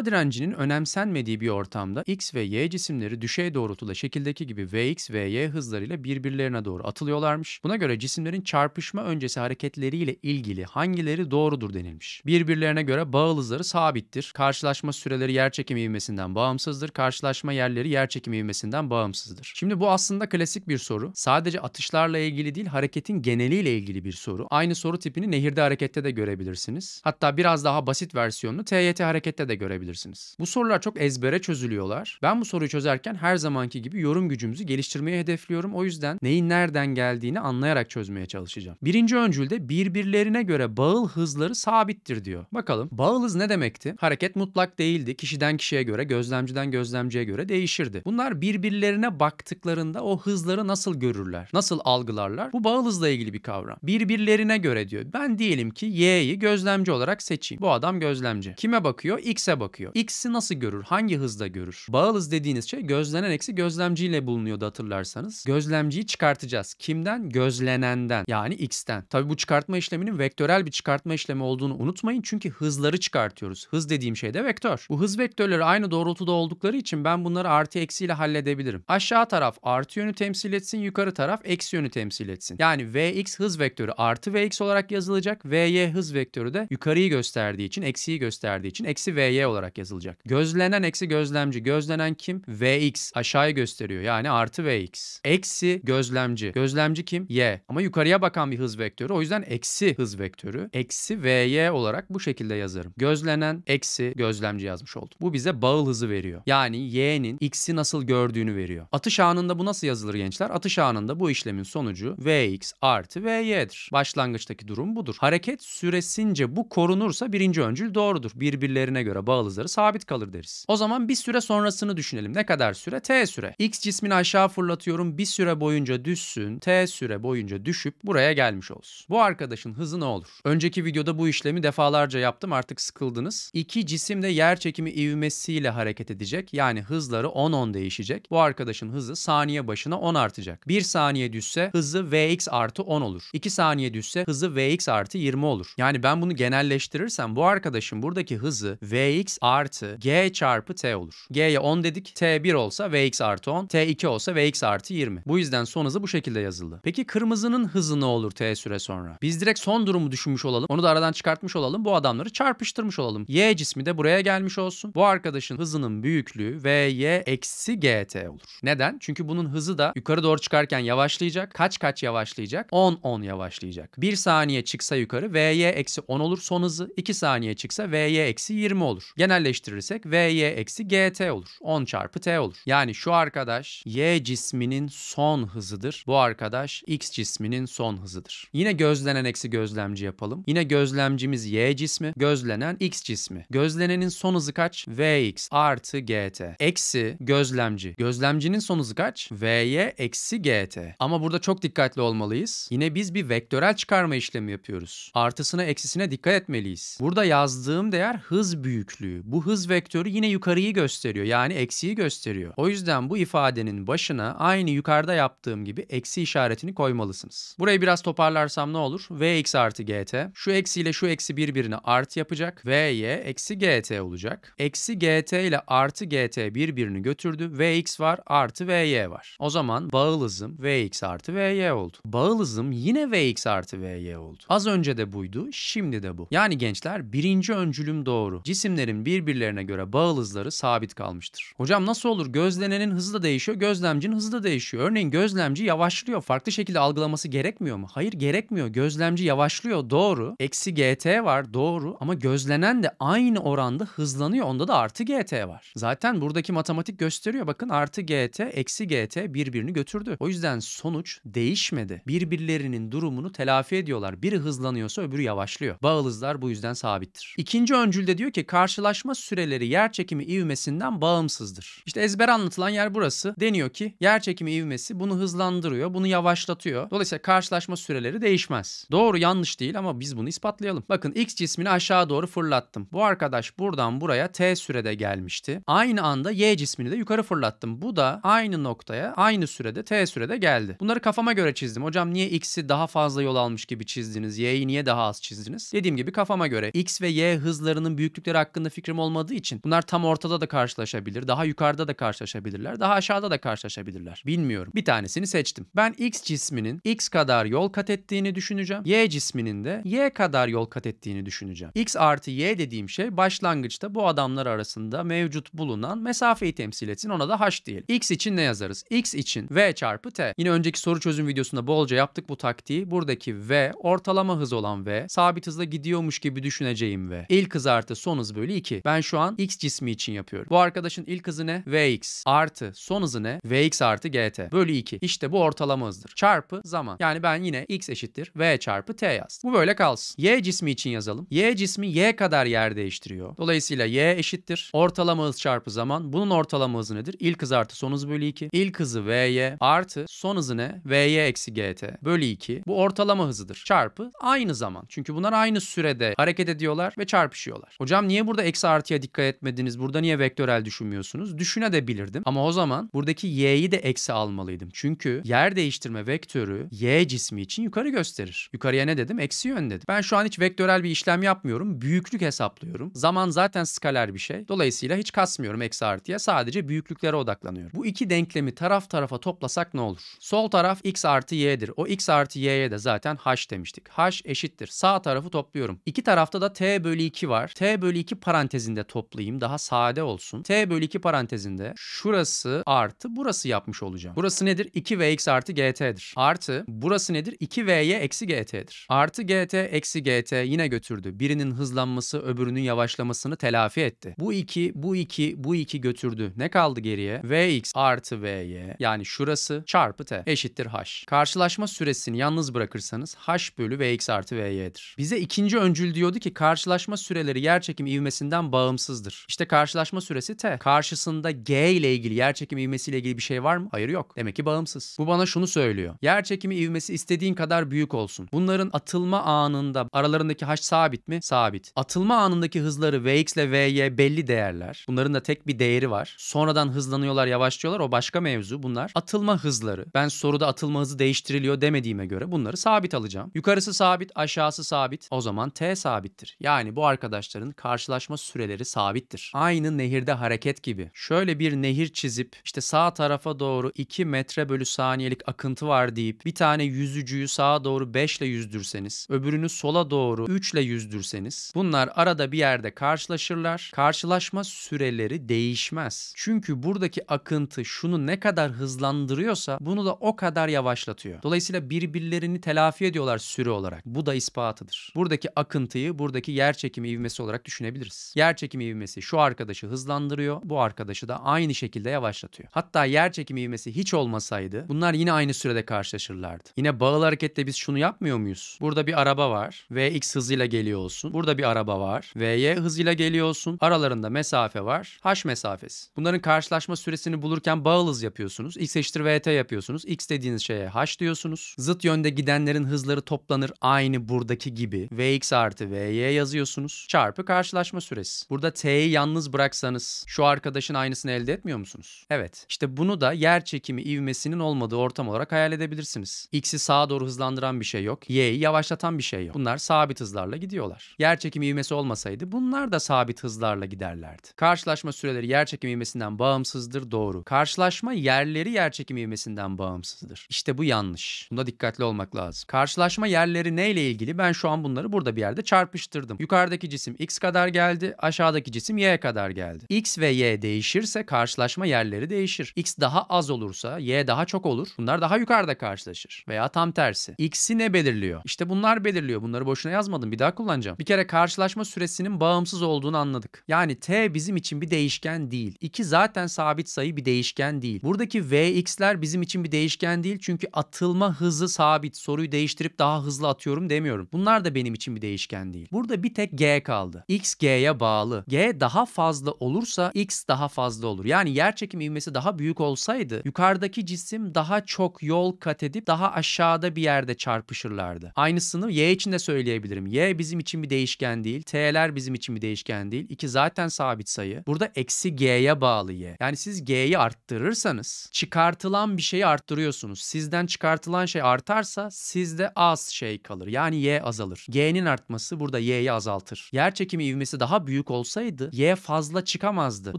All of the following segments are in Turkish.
Hava direncinin önemsenmediği bir ortamda X ve Y cisimleri düşey doğrultuda şekildeki gibi Vx ve Y hızlarıyla birbirlerine doğru atılıyorlarmış. Buna göre cisimlerin çarpışma öncesi hareketleriyle ilgili hangileri doğrudur denilmiş. Birbirlerine göre bağıl hızları sabittir. Karşılaşma süreleri yerçekim ivmesinden bağımsızdır. Karşılaşma yerleri yerçekim ivmesinden bağımsızdır. Şimdi bu aslında klasik bir soru. Sadece atışlarla ilgili değil, hareketin geneliyle ilgili bir soru. Aynı soru tipini nehirde harekette de görebilirsiniz. Hatta biraz daha basit versiyonunu TYT harekette de görebilirsiniz yapabilirsiniz? Bu sorular çok ezbere çözülüyorlar. Ben bu soruyu çözerken her zamanki gibi yorum gücümüzü geliştirmeyi hedefliyorum. O yüzden neyin nereden geldiğini anlayarak çözmeye çalışacağım. Birinci öncülde birbirlerine göre bağıl hızları sabittir diyor. Bakalım bağıl hız ne demekti? Hareket mutlak değildi. Kişiden kişiye göre, gözlemciden gözlemciye göre değişirdi. Bunlar birbirlerine baktıklarında o hızları nasıl görürler? Nasıl algılarlar? Bu bağıl hızla ilgili bir kavram. Birbirlerine göre diyor. Ben diyelim ki Y'yi gözlemci olarak seçeyim. Bu adam gözlemci. Kime bakıyor? X'e bakıyor bakıyor. X'i nasıl görür? Hangi hızda görür? Bağıl hız dediğiniz şey gözlenen eksi gözlemciyle bulunuyordu hatırlarsanız. Gözlemciyi çıkartacağız. Kimden? Gözlenenden. Yani X'ten. Tabi bu çıkartma işleminin vektörel bir çıkartma işlemi olduğunu unutmayın. Çünkü hızları çıkartıyoruz. Hız dediğim şey de vektör. Bu hız vektörleri aynı doğrultuda oldukları için ben bunları artı eksi ile halledebilirim. Aşağı taraf artı yönü temsil etsin. Yukarı taraf eksi yönü temsil etsin. Yani Vx hız vektörü artı Vx olarak yazılacak. Vy hız vektörü de yukarıyı gösterdiği için, eksiyi gösterdiği için eksi Vy olarak olarak yazılacak. Gözlenen eksi gözlemci. Gözlenen kim? Vx. Aşağıya gösteriyor. Yani artı Vx. Eksi gözlemci. Gözlemci kim? Y. Ama yukarıya bakan bir hız vektörü. O yüzden eksi hız vektörü. Eksi Vy olarak bu şekilde yazarım. Gözlenen eksi gözlemci yazmış oldum. Bu bize bağıl hızı veriyor. Yani Y'nin X'i nasıl gördüğünü veriyor. Atış anında bu nasıl yazılır gençler? Atış anında bu işlemin sonucu Vx artı Vy'dir. Başlangıçtaki durum budur. Hareket süresince bu korunursa birinci öncül doğrudur. Birbirlerine göre bağıl bağlı hızları sabit kalır deriz. O zaman bir süre sonrasını düşünelim. Ne kadar süre? T süre. X cismini aşağı fırlatıyorum. Bir süre boyunca düşsün. T süre boyunca düşüp buraya gelmiş olsun. Bu arkadaşın hızı ne olur? Önceki videoda bu işlemi defalarca yaptım. Artık sıkıldınız. İki cisim de yer çekimi ivmesiyle hareket edecek. Yani hızları 10-10 değişecek. Bu arkadaşın hızı saniye başına 10 artacak. 1 saniye düşse hızı Vx artı 10 olur. 2 saniye düşse hızı Vx artı 20 olur. Yani ben bunu genelleştirirsem bu arkadaşın buradaki hızı Vx artı artı g çarpı t olur. G'ye 10 dedik. T 1 olsa Vx artı 10. T 2 olsa Vx artı 20. Bu yüzden son hızı bu şekilde yazıldı. Peki kırmızının hızı ne olur T süre sonra? Biz direkt son durumu düşünmüş olalım. Onu da aradan çıkartmış olalım. Bu adamları çarpıştırmış olalım. Y cismi de buraya gelmiş olsun. Bu arkadaşın hızının büyüklüğü Vy eksi gt olur. Neden? Çünkü bunun hızı da yukarı doğru çıkarken yavaşlayacak. Kaç kaç yavaşlayacak? 10 10 yavaşlayacak. 1 saniye çıksa yukarı Vy eksi 10 olur son hızı. 2 saniye çıksa Vy eksi 20 olur. Genel Sadeleştirirsek vy eksi gt olur. 10 çarpı t olur. Yani şu arkadaş y cisminin son hızıdır. Bu arkadaş x cisminin son hızıdır. Yine gözlenen eksi gözlemci yapalım. Yine gözlemcimiz y cismi, gözlenen x cismi. Gözlenenin son hızı kaç? vx artı gt. Eksi gözlemci. Gözlemcinin son hızı kaç? vy eksi gt. Ama burada çok dikkatli olmalıyız. Yine biz bir vektörel çıkarma işlemi yapıyoruz. Artısına eksisine dikkat etmeliyiz. Burada yazdığım değer hız büyüklüğü bu hız vektörü yine yukarıyı gösteriyor. Yani eksiği gösteriyor. O yüzden bu ifadenin başına aynı yukarıda yaptığım gibi eksi işaretini koymalısınız. Burayı biraz toparlarsam ne olur? Vx artı gt. Şu eksi ile şu eksi birbirine art yapacak. Vy eksi gt olacak. Eksi gt ile artı gt birbirini götürdü. Vx var artı vy var. O zaman bağıl hızım vx artı vy oldu. Bağıl hızım yine vx artı vy oldu. Az önce de buydu, şimdi de bu. Yani gençler birinci öncülüm doğru. Cisimlerin bir birbirlerine göre bağıl hızları sabit kalmıştır. Hocam nasıl olur? Gözlenenin hızı da değişiyor, gözlemcinin hızı da değişiyor. Örneğin gözlemci yavaşlıyor. Farklı şekilde algılaması gerekmiyor mu? Hayır gerekmiyor. Gözlemci yavaşlıyor doğru. Eksi GT var doğru ama gözlenen de aynı oranda hızlanıyor. Onda da artı GT var. Zaten buradaki matematik gösteriyor. Bakın artı GT, eksi GT birbirini götürdü. O yüzden sonuç değişmedi. Birbirlerinin durumunu telafi ediyorlar. Biri hızlanıyorsa öbürü yavaşlıyor. Bağıl hızlar bu yüzden sabittir. İkinci öncülde diyor ki karşılaş yoğunlaşma süreleri yer çekimi ivmesinden bağımsızdır. İşte ezber anlatılan yer burası. Deniyor ki yer çekimi ivmesi bunu hızlandırıyor, bunu yavaşlatıyor. Dolayısıyla karşılaşma süreleri değişmez. Doğru yanlış değil ama biz bunu ispatlayalım. Bakın x cismini aşağı doğru fırlattım. Bu arkadaş buradan buraya t sürede gelmişti. Aynı anda y cismini de yukarı fırlattım. Bu da aynı noktaya aynı sürede t sürede geldi. Bunları kafama göre çizdim. Hocam niye x'i daha fazla yol almış gibi çizdiniz? y'yi niye daha az çizdiniz? Dediğim gibi kafama göre x ve y hızlarının büyüklükleri hakkında fikrim fikrim olmadığı için bunlar tam ortada da karşılaşabilir. Daha yukarıda da karşılaşabilirler. Daha aşağıda da karşılaşabilirler. Bilmiyorum. Bir tanesini seçtim. Ben X cisminin X kadar yol kat ettiğini düşüneceğim. Y cisminin de Y kadar yol kat ettiğini düşüneceğim. X artı Y dediğim şey başlangıçta bu adamlar arasında mevcut bulunan mesafeyi temsil etsin. Ona da H diyelim. X için ne yazarız? X için V çarpı T. Yine önceki soru çözüm videosunda bolca yaptık bu taktiği. Buradaki V ortalama hız olan V. Sabit hızla gidiyormuş gibi düşüneceğim V. İlk hız artı son hız bölü 2 ben şu an x cismi için yapıyorum. Bu arkadaşın ilk hızı ne? Vx artı son hızı ne? Vx artı gt bölü 2. İşte bu ortalama hızdır. Çarpı zaman. Yani ben yine x eşittir v çarpı t yazdım. Bu böyle kalsın. y cismi için yazalım. y cismi y kadar yer değiştiriyor. Dolayısıyla y eşittir. Ortalama hız çarpı zaman. Bunun ortalama hızı nedir? İlk hız artı son hız bölü 2. İlk hızı vy artı son hızı ne? vy eksi gt bölü 2. Bu ortalama hızıdır. Çarpı aynı zaman. Çünkü bunlar aynı sürede hareket ediyorlar ve çarpışıyorlar. Hocam niye burada eksi artıya dikkat etmediniz? Burada niye vektörel düşünmüyorsunuz? Düşüne de bilirdim. Ama o zaman buradaki y'yi de eksi almalıydım. Çünkü yer değiştirme vektörü y cismi için yukarı gösterir. Yukarıya ne dedim? Eksi yön dedim. Ben şu an hiç vektörel bir işlem yapmıyorum. Büyüklük hesaplıyorum. Zaman zaten skaler bir şey. Dolayısıyla hiç kasmıyorum eksi artıya. Sadece büyüklüklere odaklanıyorum. Bu iki denklemi taraf tarafa toplasak ne olur? Sol taraf x artı y'dir. O x artı y'ye de zaten h demiştik. h eşittir. Sağ tarafı topluyorum. İki tarafta da t bölü 2 var. t bölü 2 parantez parantezinde toplayayım. Daha sade olsun. T bölü 2 parantezinde şurası artı burası yapmış olacağım. Burası nedir? 2vx artı gt'dir. Artı burası nedir? 2v'ye eksi gt'dir. Artı gt eksi gt yine götürdü. Birinin hızlanması öbürünün yavaşlamasını telafi etti. Bu 2, bu 2, bu 2 götürdü. Ne kaldı geriye? vx artı vy yani şurası çarpı t eşittir h. Karşılaşma süresini yalnız bırakırsanız h bölü vx artı vy'dir. Bize ikinci öncül diyordu ki karşılaşma süreleri yerçekim ivmesinden bağımsızdır. İşte karşılaşma süresi t. Karşısında g ile ilgili yer çekimi ivmesiyle ilgili bir şey var mı? Hayır yok. Demek ki bağımsız. Bu bana şunu söylüyor. Yer çekimi ivmesi istediğin kadar büyük olsun. Bunların atılma anında aralarındaki h sabit mi? Sabit. Atılma anındaki hızları vx ile vy belli değerler. Bunların da tek bir değeri var. Sonradan hızlanıyorlar, yavaşlıyorlar. O başka mevzu bunlar. Atılma hızları. Ben soruda atılma hızı değiştiriliyor demediğime göre bunları sabit alacağım. Yukarısı sabit, aşağısı sabit. O zaman t sabittir. Yani bu arkadaşların karşılaşma süresi süreleri sabittir. Aynı nehirde hareket gibi. Şöyle bir nehir çizip işte sağ tarafa doğru 2 metre bölü saniyelik akıntı var deyip bir tane yüzücüyü sağa doğru 5 ile yüzdürseniz, öbürünü sola doğru 3 ile yüzdürseniz bunlar arada bir yerde karşılaşırlar. Karşılaşma süreleri değişmez. Çünkü buradaki akıntı şunu ne kadar hızlandırıyorsa bunu da o kadar yavaşlatıyor. Dolayısıyla birbirlerini telafi ediyorlar süre olarak. Bu da ispatıdır. Buradaki akıntıyı buradaki yer çekimi ivmesi olarak düşünebiliriz. Yer yer çekimi ivmesi şu arkadaşı hızlandırıyor, bu arkadaşı da aynı şekilde yavaşlatıyor. Hatta yer çekimi ivmesi hiç olmasaydı bunlar yine aynı sürede karşılaşırlardı. Yine bağlı hareketle biz şunu yapmıyor muyuz? Burada bir araba var. Vx hızıyla geliyor olsun. Burada bir araba var. Vy hızıyla geliyor olsun. Aralarında mesafe var. H mesafesi. Bunların karşılaşma süresini bulurken bağıl hız yapıyorsunuz. X eşittir Vt yapıyorsunuz. X dediğiniz şeye H diyorsunuz. Zıt yönde gidenlerin hızları toplanır aynı buradaki gibi. Vx artı Vy yazıyorsunuz. Çarpı karşılaşma süresi burada T'yi yalnız bıraksanız şu arkadaşın aynısını elde etmiyor musunuz? Evet. İşte bunu da yer çekimi ivmesinin olmadığı ortam olarak hayal edebilirsiniz. X'i sağa doğru hızlandıran bir şey yok. Y'yi yavaşlatan bir şey yok. Bunlar sabit hızlarla gidiyorlar. Yer çekimi ivmesi olmasaydı bunlar da sabit hızlarla giderlerdi. Karşılaşma süreleri yer çekimi ivmesinden bağımsızdır doğru. Karşılaşma yerleri yer çekimi ivmesinden bağımsızdır. İşte bu yanlış. Bunda dikkatli olmak lazım. Karşılaşma yerleri neyle ilgili? Ben şu an bunları burada bir yerde çarpıştırdım. Yukarıdaki cisim x kadar geldi aşağıdaki cisim y'ye kadar geldi. x ve y değişirse karşılaşma yerleri değişir. x daha az olursa y daha çok olur. Bunlar daha yukarıda karşılaşır. Veya tam tersi. x'i ne belirliyor? İşte bunlar belirliyor. Bunları boşuna yazmadım. Bir daha kullanacağım. Bir kere karşılaşma süresinin bağımsız olduğunu anladık. Yani t bizim için bir değişken değil. 2 zaten sabit sayı bir değişken değil. Buradaki vx'ler bizim için bir değişken değil. Çünkü atılma hızı sabit. Soruyu değiştirip daha hızlı atıyorum demiyorum. Bunlar da benim için bir değişken değil. Burada bir tek g kaldı. x g'ye bağlı bağlı. G daha fazla olursa X daha fazla olur. Yani yer çekimi ivmesi daha büyük olsaydı yukarıdaki cisim daha çok yol kat edip daha aşağıda bir yerde çarpışırlardı. Aynısını Y için de söyleyebilirim. Y bizim için bir değişken değil. T'ler bizim için bir değişken değil. 2 zaten sabit sayı. Burada eksi G'ye bağlı Y. Yani siz G'yi arttırırsanız çıkartılan bir şeyi arttırıyorsunuz. Sizden çıkartılan şey artarsa sizde az şey kalır. Yani Y azalır. G'nin artması burada Y'yi azaltır. Yer çekimi ivmesi daha büyük büyük olsaydı y fazla çıkamazdı. Bu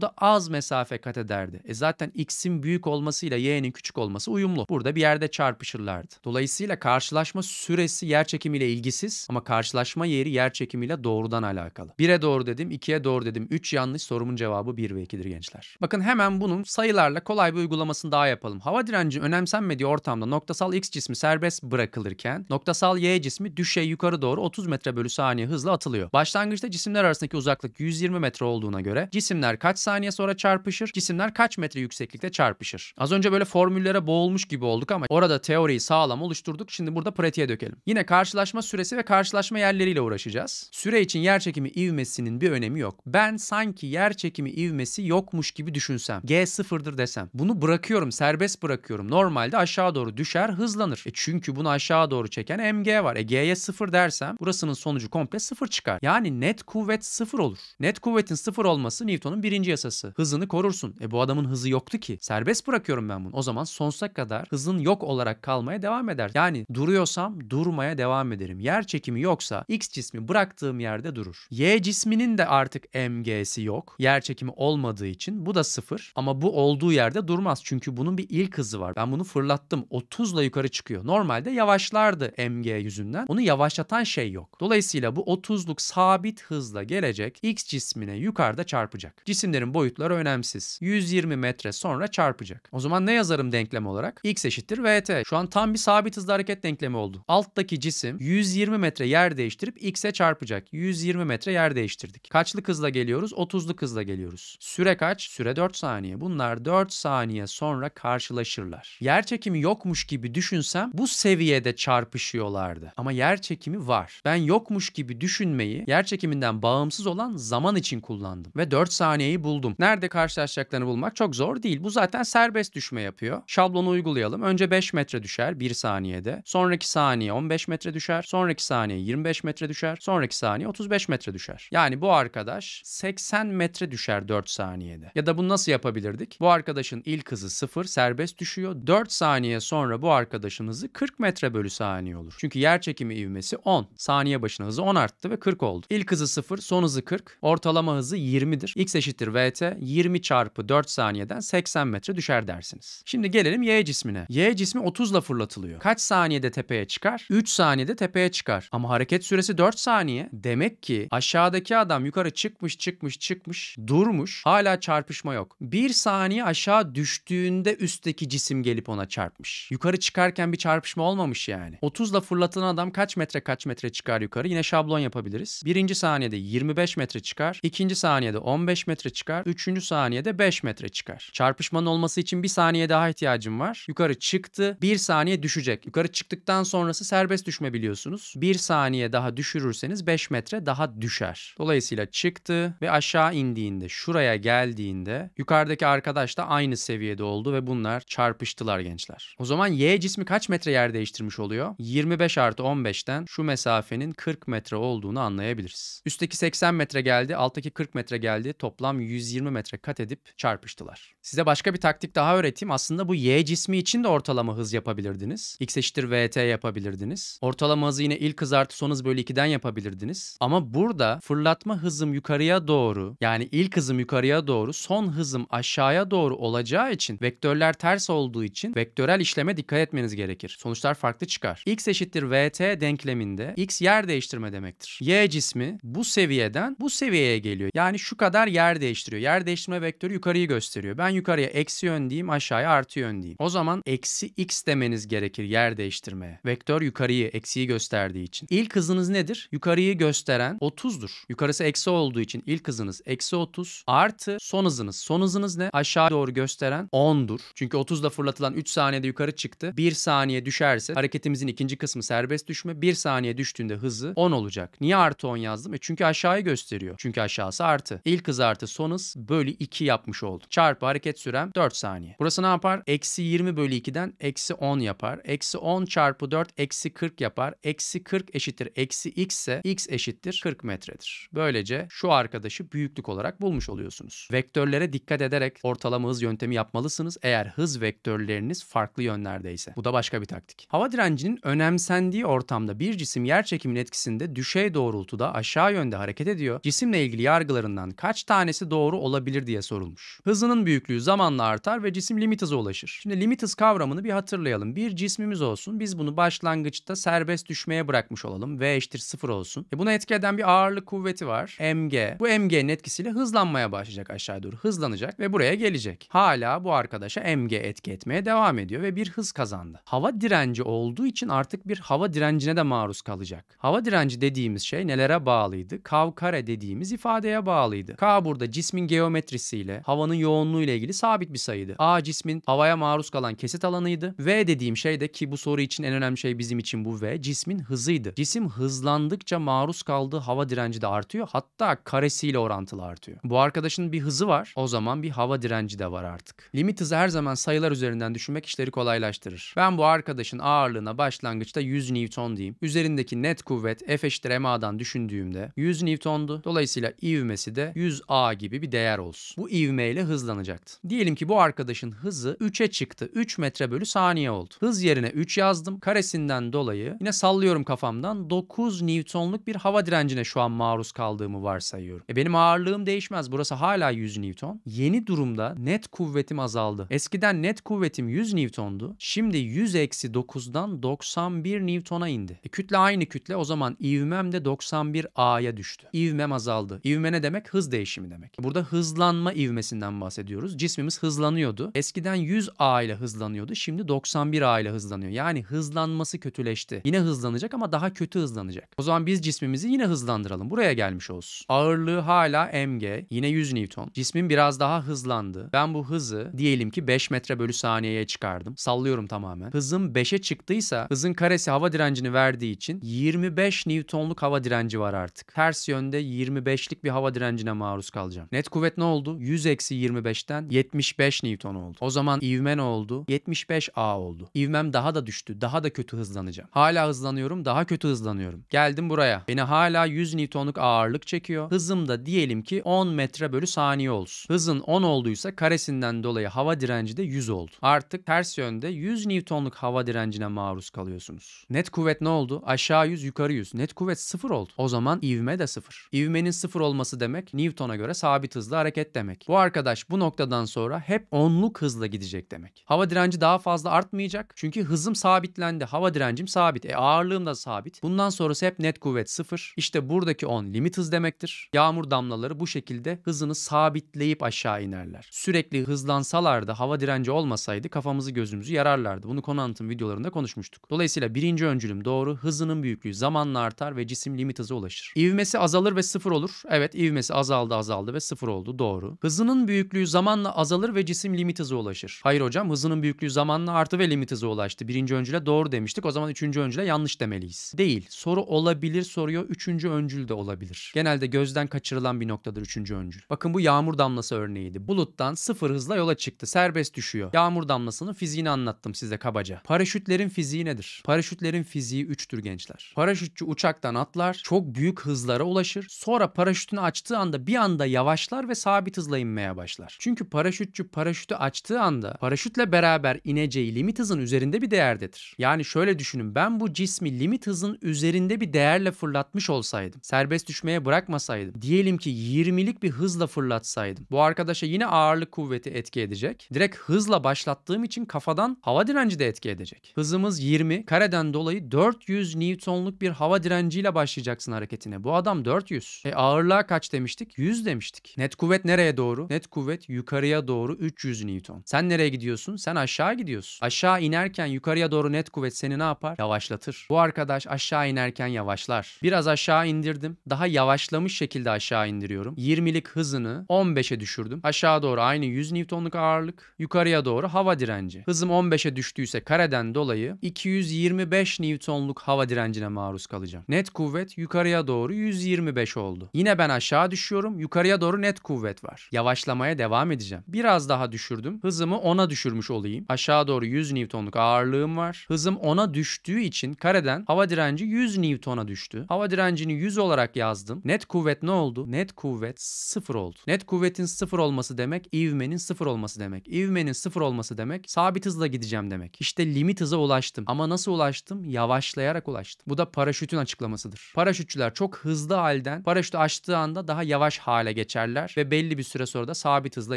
da az mesafe kat ederdi. E zaten x'in büyük olmasıyla y'nin küçük olması uyumlu. Burada bir yerde çarpışırlardı. Dolayısıyla karşılaşma süresi yer çekimiyle ilgisiz ama karşılaşma yeri yer çekimiyle doğrudan alakalı. 1'e doğru dedim, 2'ye doğru dedim. 3 yanlış sorumun cevabı 1 ve 2'dir gençler. Bakın hemen bunun sayılarla kolay bir uygulamasını daha yapalım. Hava direnci önemsenmediği ortamda noktasal x cismi serbest bırakılırken noktasal y cismi düşey yukarı doğru 30 metre bölü saniye hızla atılıyor. Başlangıçta cisimler arasındaki uzaklık uzaklık 120 metre olduğuna göre cisimler kaç saniye sonra çarpışır, cisimler kaç metre yükseklikte çarpışır. Az önce böyle formüllere boğulmuş gibi olduk ama orada teoriyi sağlam oluşturduk. Şimdi burada pratiğe dökelim. Yine karşılaşma süresi ve karşılaşma yerleriyle uğraşacağız. Süre için yer çekimi ivmesinin bir önemi yok. Ben sanki yer çekimi ivmesi yokmuş gibi düşünsem. G sıfırdır desem. Bunu bırakıyorum, serbest bırakıyorum. Normalde aşağı doğru düşer, hızlanır. E çünkü bunu aşağı doğru çeken mg var. E g'ye sıfır dersem burasının sonucu komple sıfır çıkar. Yani net kuvvet sıfır olur. Net kuvvetin sıfır olması Newton'un birinci yasası. Hızını korursun. E bu adamın hızı yoktu ki. Serbest bırakıyorum ben bunu. O zaman sonsuza kadar hızın yok olarak kalmaya devam eder. Yani duruyorsam durmaya devam ederim. Yer çekimi yoksa X cismi bıraktığım yerde durur. Y cisminin de artık MG'si yok. Yer çekimi olmadığı için bu da sıfır. Ama bu olduğu yerde durmaz. Çünkü bunun bir ilk hızı var. Ben bunu fırlattım. 30 ile yukarı çıkıyor. Normalde yavaşlardı MG yüzünden. Onu yavaşlatan şey yok. Dolayısıyla bu 30'luk sabit hızla gelecek X cismine yukarıda çarpacak. Cisimlerin boyutları önemsiz. 120 metre sonra çarpacak. O zaman ne yazarım denklem olarak? X eşittir VT. Şu an tam bir sabit hızlı hareket denklemi oldu. Alttaki cisim 120 metre yer değiştirip X'e çarpacak. 120 metre yer değiştirdik. Kaçlık hızla geliyoruz? 30'lu hızla geliyoruz. Süre kaç? Süre 4 saniye. Bunlar 4 saniye sonra karşılaşırlar. Yer çekimi yokmuş gibi düşünsem bu seviyede çarpışıyorlardı. Ama yer çekimi var. Ben yokmuş gibi düşünmeyi yer çekiminden bağımsız olan zaman için kullandım ve 4 saniyeyi buldum. Nerede karşılaşacaklarını bulmak çok zor değil. Bu zaten serbest düşme yapıyor. Şablonu uygulayalım. Önce 5 metre düşer 1 saniyede. Sonraki saniye 15 metre düşer. Sonraki saniye 25 metre düşer. Sonraki saniye 35 metre düşer. Yani bu arkadaş 80 metre düşer 4 saniyede. Ya da bunu nasıl yapabilirdik? Bu arkadaşın ilk hızı 0 serbest düşüyor. 4 saniye sonra bu arkadaşın hızı 40 metre bölü saniye olur. Çünkü yer çekimi ivmesi 10. Saniye başına hızı 10 arttı ve 40 oldu. İlk hızı 0, son hızı 40. Ortalama hızı 20'dir. X eşittir VT 20 çarpı 4 saniyeden 80 metre düşer dersiniz. Şimdi gelelim Y cismine. Y cismi 30 ile fırlatılıyor. Kaç saniyede tepeye çıkar? 3 saniyede tepeye çıkar. Ama hareket süresi 4 saniye. Demek ki aşağıdaki adam yukarı çıkmış çıkmış çıkmış durmuş. Hala çarpışma yok. 1 saniye aşağı düştüğünde üstteki cisim gelip ona çarpmış. Yukarı çıkarken bir çarpışma olmamış yani. 30 ile fırlatılan adam kaç metre kaç metre çıkar yukarı? Yine şablon yapabiliriz. Birinci saniyede 25 metre metre çıkar. ikinci saniyede 15 metre çıkar. Üçüncü saniyede 5 metre çıkar. Çarpışmanın olması için bir saniye daha ihtiyacım var. Yukarı çıktı. Bir saniye düşecek. Yukarı çıktıktan sonrası serbest düşme biliyorsunuz. Bir saniye daha düşürürseniz 5 metre daha düşer. Dolayısıyla çıktı ve aşağı indiğinde şuraya geldiğinde yukarıdaki arkadaş da aynı seviyede oldu ve bunlar çarpıştılar gençler. O zaman Y cismi kaç metre yer değiştirmiş oluyor? 25 artı 15'ten şu mesafenin 40 metre olduğunu anlayabiliriz. Üstteki 80 metre geldi, alttaki 40 metre geldi. Toplam 120 metre kat edip çarpıştılar. Size başka bir taktik daha öğreteyim. Aslında bu Y cismi için de ortalama hız yapabilirdiniz. X eşittir VT yapabilirdiniz. Ortalama hızı yine ilk hız artı son hız bölü 2'den yapabilirdiniz. Ama burada fırlatma hızım yukarıya doğru yani ilk hızım yukarıya doğru son hızım aşağıya doğru olacağı için vektörler ters olduğu için vektörel işleme dikkat etmeniz gerekir. Sonuçlar farklı çıkar. X eşittir VT denkleminde X yer değiştirme demektir. Y cismi bu seviyeden bu seviyeye geliyor. Yani şu kadar yer değiştiriyor. Yer değiştirme vektörü yukarıyı gösteriyor. Ben yukarıya eksi yön diyeyim aşağıya artı yön diyeyim. O zaman eksi x demeniz gerekir yer değiştirmeye. Vektör yukarıyı eksiyi gösterdiği için. İlk hızınız nedir? Yukarıyı gösteren 30'dur. Yukarısı eksi olduğu için ilk hızınız eksi 30 artı son hızınız. Son hızınız ne? Aşağı doğru gösteren 10'dur. Çünkü 30'da fırlatılan 3 saniyede yukarı çıktı. 1 saniye düşerse hareketimizin ikinci kısmı serbest düşme. 1 saniye düştüğünde hızı 10 olacak. Niye artı 10 yazdım? E çünkü aşağıya gösteriyor veriyor. Çünkü aşağısı artı. İlk hız artı son hız bölü 2 yapmış olduk. Çarpı hareket sürem 4 saniye. Burası ne yapar? Eksi 20 bölü 2'den eksi 10 yapar. Eksi 10 çarpı 4 eksi 40 yapar. Eksi 40 eşittir. Eksi x ise x eşittir 40 metredir. Böylece şu arkadaşı büyüklük olarak bulmuş oluyorsunuz. Vektörlere dikkat ederek ortalama hız yöntemi yapmalısınız eğer hız vektörleriniz farklı yönlerdeyse. Bu da başka bir taktik. Hava direncinin önemsendiği ortamda bir cisim yer çekiminin etkisinde düşey doğrultuda aşağı yönde hareket ediyor. Cisim cisimle ilgili yargılarından kaç tanesi doğru olabilir diye sorulmuş. Hızının büyüklüğü zamanla artar ve cisim limit hıza ulaşır. Şimdi limit hız kavramını bir hatırlayalım. Bir cismimiz olsun. Biz bunu başlangıçta serbest düşmeye bırakmış olalım. V eşittir 0 olsun. E buna etki eden bir ağırlık kuvveti var. Mg. Bu Mg'nin etkisiyle hızlanmaya başlayacak aşağı doğru. Hızlanacak ve buraya gelecek. Hala bu arkadaşa Mg etki etmeye devam ediyor ve bir hız kazandı. Hava direnci olduğu için artık bir hava direncine de maruz kalacak. Hava direnci dediğimiz şey nelere bağlıydı? Kavkare kare dediğimiz dediğimiz ifadeye bağlıydı. K burada cismin geometrisiyle havanın yoğunluğu ile ilgili sabit bir sayıydı. A cismin havaya maruz kalan kesit alanıydı. V dediğim şey de ki bu soru için en önemli şey bizim için bu V cismin hızıydı. Cisim hızlandıkça maruz kaldığı hava direnci de artıyor. Hatta karesiyle orantılı artıyor. Bu arkadaşın bir hızı var. O zaman bir hava direnci de var artık. Limit hızı her zaman sayılar üzerinden düşünmek işleri kolaylaştırır. Ben bu arkadaşın ağırlığına başlangıçta 100 Newton diyeyim. Üzerindeki net kuvvet F eşittir MA'dan düşündüğümde 100 Newton'du. Dolayısıyla ivmesi de 100A gibi bir değer olsun. Bu ivmeyle hızlanacaktı. Diyelim ki bu arkadaşın hızı 3'e çıktı. 3 metre bölü saniye oldu. Hız yerine 3 yazdım. Karesinden dolayı yine sallıyorum kafamdan 9 Newton'luk bir hava direncine şu an maruz kaldığımı varsayıyorum. E benim ağırlığım değişmez. Burası hala 100 Newton. Yeni durumda net kuvvetim azaldı. Eskiden net kuvvetim 100 Newton'du. Şimdi 100 eksi 9'dan 91 Newton'a indi. E kütle aynı kütle o zaman ivmem de 91A'ya düştü. İvmem azaldı azaldı. İvme ne demek? Hız değişimi demek. Burada hızlanma ivmesinden bahsediyoruz. Cismimiz hızlanıyordu. Eskiden 100 A ile hızlanıyordu. Şimdi 91 A ile hızlanıyor. Yani hızlanması kötüleşti. Yine hızlanacak ama daha kötü hızlanacak. O zaman biz cismimizi yine hızlandıralım. Buraya gelmiş olsun. Ağırlığı hala mg. Yine 100 Newton. Cismim biraz daha hızlandı. Ben bu hızı diyelim ki 5 metre bölü saniyeye çıkardım. Sallıyorum tamamen. Hızım 5'e çıktıysa hızın karesi hava direncini verdiği için 25 Newtonluk hava direnci var artık. Ters yönde 20 25'lik bir hava direncine maruz kalacağım. Net kuvvet ne oldu? 100 eksi 25'ten 75 Newton oldu. O zaman ivme ne oldu? 75 A oldu. İvmem daha da düştü. Daha da kötü hızlanacağım. Hala hızlanıyorum. Daha kötü hızlanıyorum. Geldim buraya. Beni hala 100 Newton'luk ağırlık çekiyor. Hızım da diyelim ki 10 metre bölü saniye olsun. Hızın 10 olduysa karesinden dolayı hava direnci de 100 oldu. Artık ters yönde 100 Newton'luk hava direncine maruz kalıyorsunuz. Net kuvvet ne oldu? Aşağı 100, yukarı 100. Net kuvvet 0 oldu. O zaman ivme de 0. İvme ivmenin sıfır olması demek Newton'a göre sabit hızlı hareket demek. Bu arkadaş bu noktadan sonra hep onluk hızla gidecek demek. Hava direnci daha fazla artmayacak çünkü hızım sabitlendi. Hava direncim sabit. E ağırlığım da sabit. Bundan sonrası hep net kuvvet sıfır. İşte buradaki on limit hız demektir. Yağmur damlaları bu şekilde hızını sabitleyip aşağı inerler. Sürekli hızlansalardı hava direnci olmasaydı kafamızı gözümüzü yararlardı. Bunu konu anlatım videolarında konuşmuştuk. Dolayısıyla birinci öncülüm doğru. Hızının büyüklüğü zamanla artar ve cisim limit hıza ulaşır. İvmesi azalır ve sıfır sıfır olur. Evet ivmesi azaldı azaldı ve sıfır oldu doğru. Hızının büyüklüğü zamanla azalır ve cisim limit hıza ulaşır. Hayır hocam hızının büyüklüğü zamanla artı ve limit hıza ulaştı. Birinci öncüle doğru demiştik o zaman üçüncü öncüle yanlış demeliyiz. Değil soru olabilir soruyor üçüncü öncül de olabilir. Genelde gözden kaçırılan bir noktadır üçüncü öncül. Bakın bu yağmur damlası örneğiydi. Buluttan sıfır hızla yola çıktı serbest düşüyor. Yağmur damlasının fiziğini anlattım size kabaca. Paraşütlerin fiziği nedir? Paraşütlerin fiziği üçtür gençler. Paraşütçü uçaktan atlar çok büyük hızlara ulaşır. Son Sonra paraşütünü açtığı anda bir anda yavaşlar ve sabit hızla inmeye başlar. Çünkü paraşütçü paraşütü açtığı anda paraşütle beraber ineceği limit hızın üzerinde bir değerdedir. Yani şöyle düşünün ben bu cismi limit hızın üzerinde bir değerle fırlatmış olsaydım, serbest düşmeye bırakmasaydım, diyelim ki 20'lik bir hızla fırlatsaydım. Bu arkadaşa yine ağırlık kuvveti etki edecek. Direkt hızla başlattığım için kafadan hava direnci de etki edecek. Hızımız 20, kareden dolayı 400 Newton'luk bir hava direnciyle başlayacaksın hareketine. Bu adam 400. E, ağırlığa kaç demiştik? 100 demiştik. Net kuvvet nereye doğru? Net kuvvet yukarıya doğru 300 Newton. Sen nereye gidiyorsun? Sen aşağı gidiyorsun. Aşağı inerken yukarıya doğru net kuvvet seni ne yapar? Yavaşlatır. Bu arkadaş aşağı inerken yavaşlar. Biraz aşağı indirdim. Daha yavaşlamış şekilde aşağı indiriyorum. 20'lik hızını 15'e düşürdüm. Aşağı doğru aynı 100 Newton'luk ağırlık. Yukarıya doğru hava direnci. Hızım 15'e düştüyse kareden dolayı 225 Newton'luk hava direncine maruz kalacağım. Net kuvvet yukarıya doğru 125 oldu oldu. Yine ben aşağı düşüyorum. Yukarıya doğru net kuvvet var. Yavaşlamaya devam edeceğim. Biraz daha düşürdüm. Hızımı 10'a düşürmüş olayım. Aşağı doğru 100 Newton'luk ağırlığım var. Hızım 10'a düştüğü için kareden hava direnci 100 Newton'a düştü. Hava direncini 100 olarak yazdım. Net kuvvet ne oldu? Net kuvvet 0 oldu. Net kuvvetin 0 olması demek ivmenin 0 olması demek. İvmenin 0 olması demek sabit hızla gideceğim demek. İşte limit hıza ulaştım. Ama nasıl ulaştım? Yavaşlayarak ulaştım. Bu da paraşütün açıklamasıdır. Paraşütçüler çok hızlı halden paraşüt paraşütü açtığı anda daha yavaş hale geçerler ve belli bir süre sonra da sabit hızla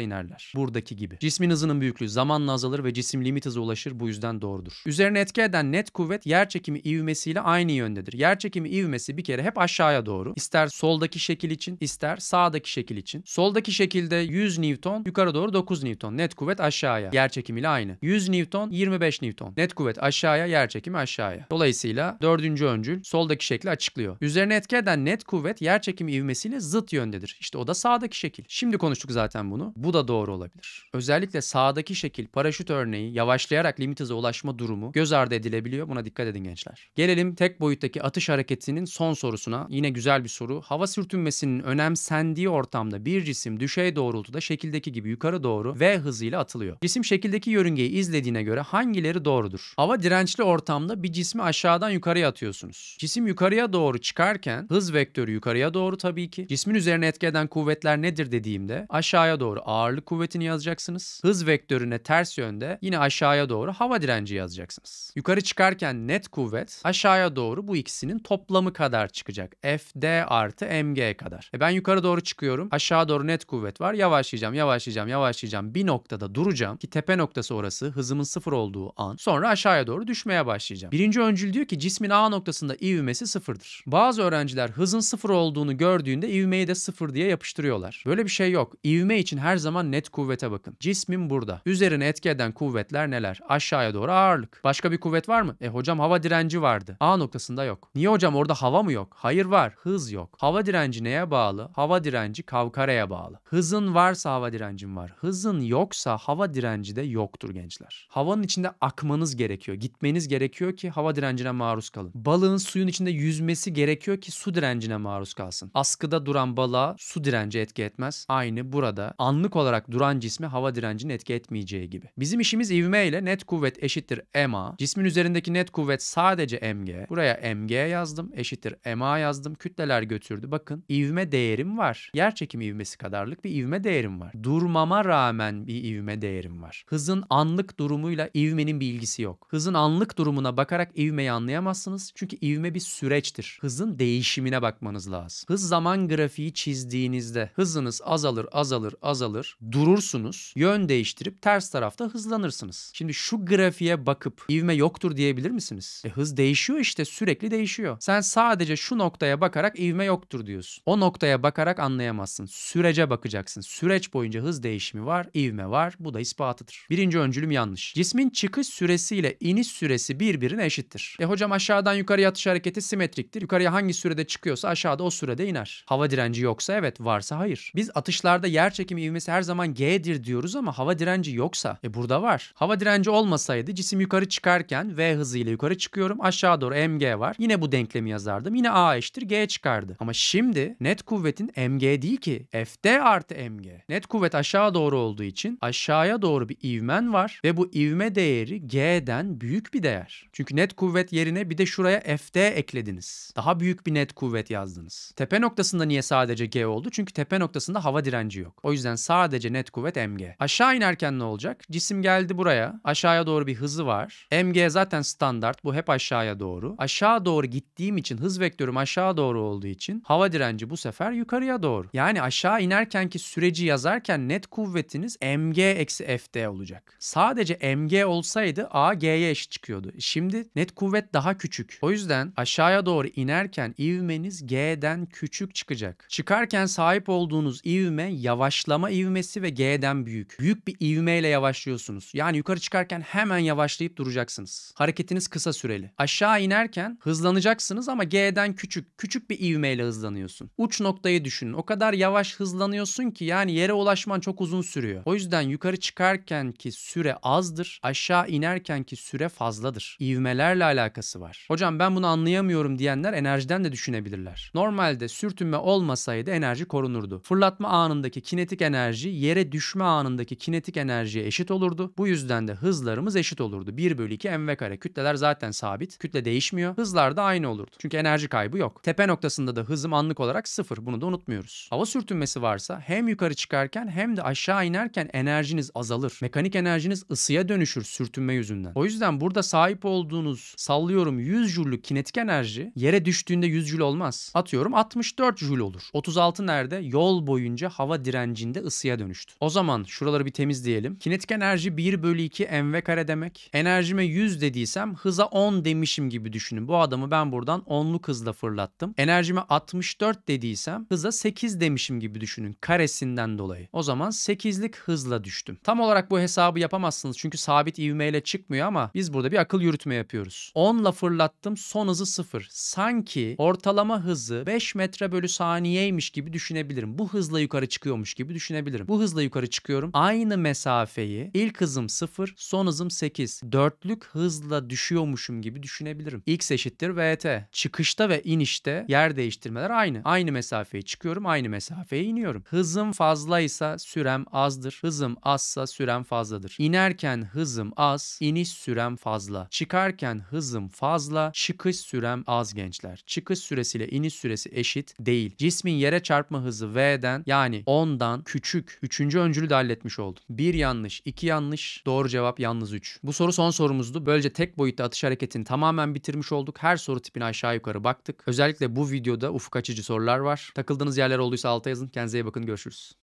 inerler. Buradaki gibi. Cismin hızının büyüklüğü zamanla azalır ve cisim limit hıza ulaşır bu yüzden doğrudur. Üzerine etki eden net kuvvet yer çekimi ivmesiyle aynı yöndedir. Yer çekimi ivmesi bir kere hep aşağıya doğru. İster soldaki şekil için ister sağdaki şekil için. Soldaki şekilde 100 Newton yukarı doğru 9 Newton. Net kuvvet aşağıya. Yer çekimiyle aynı. 100 Newton 25 Newton. Net kuvvet aşağıya yer çekimi aşağıya. Dolayısıyla dördüncü öncül soldaki şekli açıklıyor. Üzerine etki eden net kuvvet yer çekimi çekim ivmesiyle zıt yöndedir. İşte o da sağdaki şekil. Şimdi konuştuk zaten bunu. Bu da doğru olabilir. Özellikle sağdaki şekil paraşüt örneği yavaşlayarak limit hıza ulaşma durumu göz ardı edilebiliyor. Buna dikkat edin gençler. Gelelim tek boyuttaki atış hareketinin son sorusuna. Yine güzel bir soru. Hava sürtünmesinin önemsendiği ortamda bir cisim düşey doğrultuda şekildeki gibi yukarı doğru V hızıyla atılıyor. Cisim şekildeki yörüngeyi izlediğine göre hangileri doğrudur? Hava dirençli ortamda bir cismi aşağıdan yukarıya atıyorsunuz. Cisim yukarıya doğru çıkarken hız vektörü yukarıya doğru doğru tabii ki. Cismin üzerine etki eden kuvvetler nedir dediğimde aşağıya doğru ağırlık kuvvetini yazacaksınız. Hız vektörüne ters yönde yine aşağıya doğru hava direnci yazacaksınız. Yukarı çıkarken net kuvvet aşağıya doğru bu ikisinin toplamı kadar çıkacak. FD artı MG kadar. E ben yukarı doğru çıkıyorum. Aşağı doğru net kuvvet var. Yavaşlayacağım, yavaşlayacağım, yavaşlayacağım. Bir noktada duracağım ki tepe noktası orası hızımın sıfır olduğu an. Sonra aşağıya doğru düşmeye başlayacağım. Birinci öncül diyor ki cismin A noktasında ivmesi sıfırdır. Bazı öğrenciler hızın sıfır olduğunu olduğunu gördüğünde ivmeyi de sıfır diye yapıştırıyorlar. Böyle bir şey yok. İvme için her zaman net kuvvete bakın. Cismin burada. Üzerine etki eden kuvvetler neler? Aşağıya doğru ağırlık. Başka bir kuvvet var mı? E hocam hava direnci vardı. A noktasında yok. Niye hocam orada hava mı yok? Hayır var. Hız yok. Hava direnci neye bağlı? Hava direnci kavkaraya bağlı. Hızın varsa hava direncin var. Hızın yoksa hava direnci de yoktur gençler. Havanın içinde akmanız gerekiyor. Gitmeniz gerekiyor ki hava direncine maruz kalın. Balığın suyun içinde yüzmesi gerekiyor ki su direncine maruz kalsın kalsın. Askıda duran balığa su direnci etki etmez. Aynı burada anlık olarak duran cisme hava direncinin etki etmeyeceği gibi. Bizim işimiz ivme ile net kuvvet eşittir MA. Cismin üzerindeki net kuvvet sadece MG. Buraya MG yazdım eşittir MA yazdım. Kütleler götürdü. Bakın ivme değerim var. Yer çekimi ivmesi kadarlık bir ivme değerim var. Durmama rağmen bir ivme değerim var. Hızın anlık durumuyla ivmenin bir ilgisi yok. Hızın anlık durumuna bakarak ivmeyi anlayamazsınız. Çünkü ivme bir süreçtir. Hızın değişimine bakmanız lazım. Hız zaman grafiği çizdiğinizde hızınız azalır azalır azalır durursunuz. Yön değiştirip ters tarafta hızlanırsınız. Şimdi şu grafiğe bakıp ivme yoktur diyebilir misiniz? E, hız değişiyor işte sürekli değişiyor. Sen sadece şu noktaya bakarak ivme yoktur diyorsun. O noktaya bakarak anlayamazsın. Sürece bakacaksın. Süreç boyunca hız değişimi var, ivme var. Bu da ispatıdır. Birinci öncülüm yanlış. Cismin çıkış süresiyle iniş süresi birbirine eşittir. E hocam aşağıdan yukarıya atış hareketi simetriktir. Yukarıya hangi sürede çıkıyorsa aşağıda o sürede sürede iner. Hava direnci yoksa evet, varsa hayır. Biz atışlarda yer çekimi ivmesi her zaman G'dir diyoruz ama hava direnci yoksa e burada var. Hava direnci olmasaydı cisim yukarı çıkarken V hızıyla yukarı çıkıyorum. Aşağı doğru mg var. Yine bu denklemi yazardım. Yine a eşittir g çıkardı. Ama şimdi net kuvvetin mg değil ki fd artı mg. Net kuvvet aşağı doğru olduğu için aşağıya doğru bir ivmen var ve bu ivme değeri g'den büyük bir değer. Çünkü net kuvvet yerine bir de şuraya fd eklediniz. Daha büyük bir net kuvvet yazdınız. Tepe Tepe noktasında niye sadece G oldu? Çünkü tepe noktasında hava direnci yok. O yüzden sadece net kuvvet mg. Aşağı inerken ne olacak? Cisim geldi buraya. Aşağıya doğru bir hızı var. mg zaten standart. Bu hep aşağıya doğru. Aşağı doğru gittiğim için hız vektörüm aşağı doğru olduğu için hava direnci bu sefer yukarıya doğru. Yani aşağı inerkenki süreci yazarken net kuvvetiniz mg eksi fd olacak. Sadece mg olsaydı a g'ye eşit çıkıyordu. Şimdi net kuvvet daha küçük. O yüzden aşağıya doğru inerken ivmeniz g'den küçük çıkacak. Çıkarken sahip olduğunuz ivme yavaşlama ivmesi ve G'den büyük. Büyük bir ivmeyle yavaşlıyorsunuz. Yani yukarı çıkarken hemen yavaşlayıp duracaksınız. Hareketiniz kısa süreli. Aşağı inerken hızlanacaksınız ama G'den küçük. Küçük bir ivmeyle hızlanıyorsun. Uç noktayı düşünün. O kadar yavaş hızlanıyorsun ki yani yere ulaşman çok uzun sürüyor. O yüzden yukarı çıkarken ki süre azdır. Aşağı inerken ki süre fazladır. İvmelerle alakası var. Hocam ben bunu anlayamıyorum diyenler enerjiden de düşünebilirler. Normalde yerde sürtünme olmasaydı enerji korunurdu. Fırlatma anındaki kinetik enerji yere düşme anındaki kinetik enerjiye eşit olurdu. Bu yüzden de hızlarımız eşit olurdu. 1 bölü 2 mv kare. Kütleler zaten sabit. Kütle değişmiyor. Hızlar da aynı olurdu. Çünkü enerji kaybı yok. Tepe noktasında da hızım anlık olarak sıfır. Bunu da unutmuyoruz. Hava sürtünmesi varsa hem yukarı çıkarken hem de aşağı inerken enerjiniz azalır. Mekanik enerjiniz ısıya dönüşür sürtünme yüzünden. O yüzden burada sahip olduğunuz sallıyorum 100 jüllük kinetik enerji yere düştüğünde 100 jül olmaz. Atıyorum 60 64 jül olur. 36 nerede? Yol boyunca hava direncinde ısıya dönüştü. O zaman şuraları bir temizleyelim. Kinetik enerji 1 bölü 2 mv kare demek. Enerjime 100 dediysem hıza 10 demişim gibi düşünün. Bu adamı ben buradan 10'luk hızla fırlattım. Enerjime 64 dediysem hıza 8 demişim gibi düşünün. Karesinden dolayı. O zaman 8'lik hızla düştüm. Tam olarak bu hesabı yapamazsınız çünkü sabit ivmeyle çıkmıyor ama biz burada bir akıl yürütme yapıyoruz. 10'la fırlattım son hızı 0. Sanki ortalama hızı 5 metre bölü saniyeymiş gibi düşünebilirim. Bu hızla yukarı çıkıyormuş gibi düşünebilirim. Bu hızla yukarı çıkıyorum. Aynı mesafeyi ilk hızım 0, son hızım 8. Dörtlük hızla düşüyormuşum gibi düşünebilirim. X eşittir VT. Çıkışta ve inişte yer değiştirmeler aynı. Aynı mesafeye çıkıyorum, aynı mesafeye iniyorum. Hızım fazlaysa sürem azdır. Hızım azsa sürem fazladır. İnerken hızım az, iniş sürem fazla. Çıkarken hızım fazla, çıkış sürem az gençler. Çıkış süresiyle iniş süresi eşit eşit değil. Cismin yere çarpma hızı V'den yani 10'dan küçük. Üçüncü öncülü de halletmiş oldum. Bir yanlış, iki yanlış. Doğru cevap yalnız 3. Bu soru son sorumuzdu. Böylece tek boyutta atış hareketini tamamen bitirmiş olduk. Her soru tipine aşağı yukarı baktık. Özellikle bu videoda ufuk açıcı sorular var. Takıldığınız yerler olduysa alta yazın. Kendinize iyi bakın. Görüşürüz.